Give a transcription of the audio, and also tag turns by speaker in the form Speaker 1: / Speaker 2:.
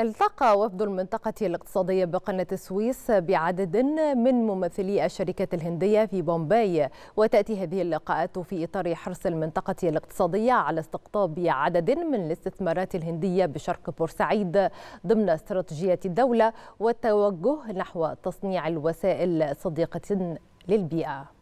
Speaker 1: التقى وفد المنطقة الاقتصادية بقناة السويس بعدد من ممثلي الشركات الهندية في بومباي وتأتي هذه اللقاءات في إطار حرص المنطقة الاقتصادية على استقطاب عدد من الاستثمارات الهندية بشرق بورسعيد ضمن استراتيجية الدولة والتوجه نحو تصنيع الوسائل صديقة للبيئة